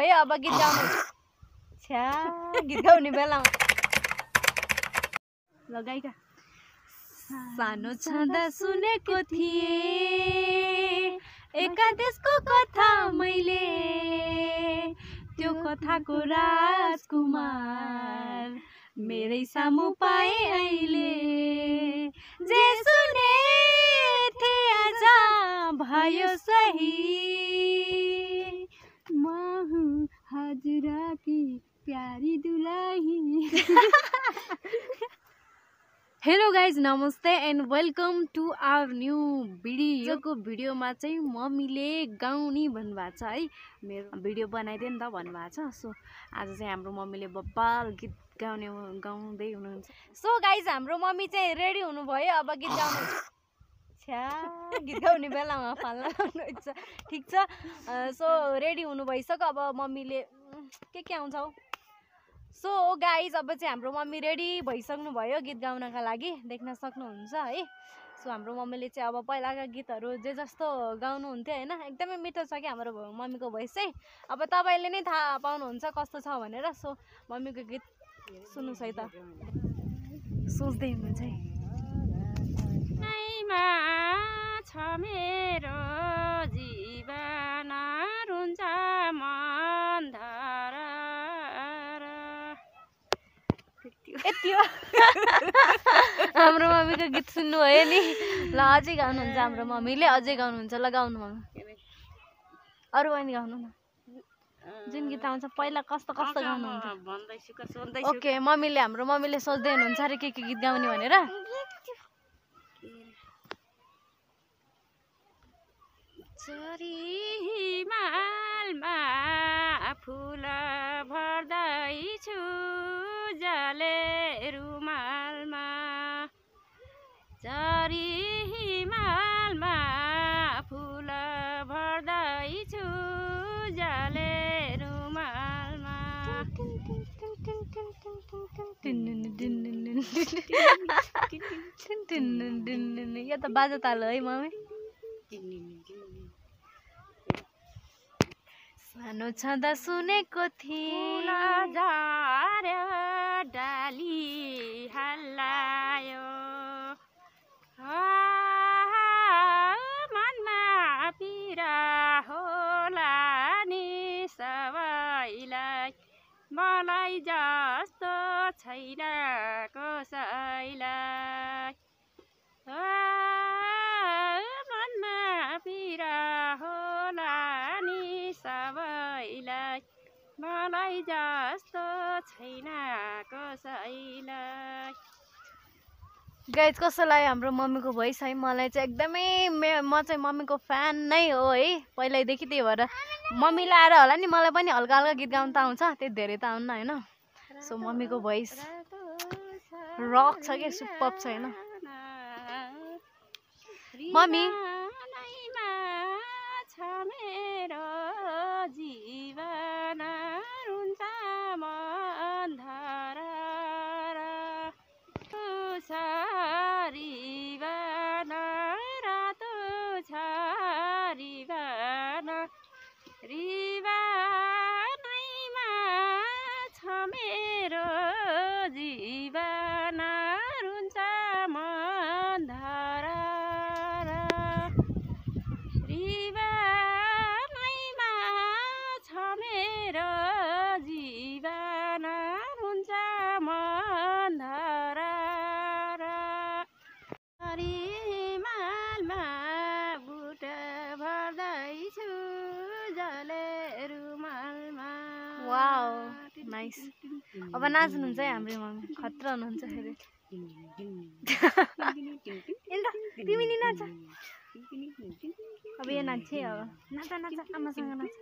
है अब गीत गाउनु छ्या गीत गाउने बेलामा लगाइका सानो छँदा सुनेको थिएँ एकादेशको कथा मैले त्यो कथाको राजकुमार मेरै सामु पाएँ अहिले जे सुने थिए आज भयो सही प्यारी दुलाही हेलो गाइज नमस्ते and welcome to our new भिडियोको भिडियोमा चाहिँ मम्मीले गाउने भन्नुभएको छ है मेरो भिडियो बनाइदियो नि त भन्नुभएको छ सो आज चाहिँ हाम्रो मम्मीले बब्बाल गीत गाउने गाउँदै हुनुहुन्छ सो गाइज हाम्रो मम्मी चाहिँ रेडी हुनुभयो अब गीत गाउनु छ्या गीत गाउने बेलामा फाल्न लाउनु ठिक छ सो रेडी हुनु भइसक्यो अब मम्मीले के के आउँछ हौ सो गाइज अब चाहिँ हाम्रो मम्मी रेडी भइसक्नु भयो गीत गाउनका लागि देख्न सक्नुहुन्छ है सो हाम्रो मम्मीले चाहिँ अब पहिलाका गीतहरू जे जस्तो गाउनुहुन्थ्यो होइन एकदमै मिठो छ कि हाम्रो मम्मीको भोइस चाहिँ अब तपाईँले नै थाहा पाउनुहुन्छ कस्तो छ भनेर सो मम्मीको गीत सुन्नुहोस् है त सोच्दै हुनुहुन्छ है मेरो जीवन रुन्छ मन धर हाम्रो मम्मीको गीत सुन्नु सुन्नुभयो नि ल अझै गाउनुहुन्छ हाम्रो मम्मीले अझै गाउनुहुन्छ ल गाउनु अरू पनि गाउनु न जुन गीत आउँछ पहिला कस्तो कस्तो गाउनुहुन्छ ओके मम्मीले हाम्रो मम्मीले सोच्दै हुनुहुन्छ अरे के के गीत गाउने भनेर कसरी मालमा फुल भर्दैछु जले रुमालमा चरी मालमा फुल भर्दैछु जले रुमालमा यो त बाजा तालो है मम्मी सानो छँदा सुनेको थिएँ डाली हल्लायो मनमा पिरा होला नि सबैलाई मलाई जस्तो छैन कसैलाई मलाई जस्तो छैन कसैलाई गाइज कसैलाई हाम्रो मम्मीको भोइस है मलाई चाहिँ एकदमै मे म चाहिँ मम्मीको फ्यान नै हो है पहिल्यैदेखि त्यही भएर मम्मी लाएर होला नि मलाई पनि हल्का हल्का गीत गाउनु त आउँछ त्यति धेरै त आउन्न होइन सो मम्मीको भोइस रक छ क्या सुप छ होइन मम्मी अब नाच्नुहुन्छ है हाम्रो मम्मी खतरा हुनुहुन्छ फेरि तिमी नि नाच अब यो नाच्छ है अब नाच नाच आमासँग नाच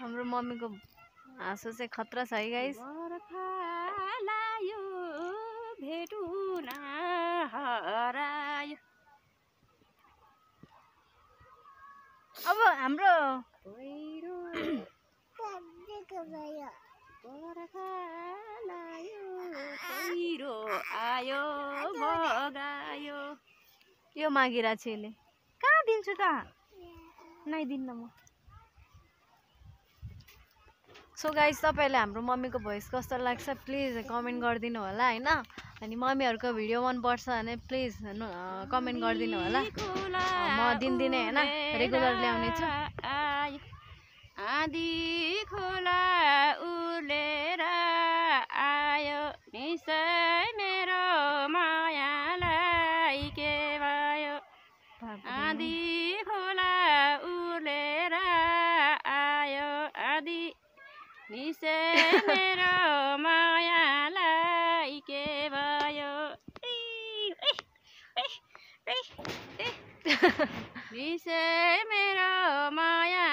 हाम्रो मम्मीको हाँसो चाहिँ खतरा छ है गाइस हाम्रो आयो भगायो यो मागिरा छेले कहाँ दिन्छु त नै दिन्न म सो गाइस तपाईँलाई हाम्रो मम्मीको भोइस कस्तो लाग्छ प्लिज कमेन्ट गरिदिनु होला होइन अनि मम्मीहरूको भिडियो मनपर्छ भने प्लिज कमेन्ट गरिदिनु होला म दिनदिनै होइन रेगुलर ल्याउने छु आधी खोला उलेर आयो निसै मेरो मायालाई के भयो आधी खोला उलेर आयो आधी निसै मेरो विषय मेरो माया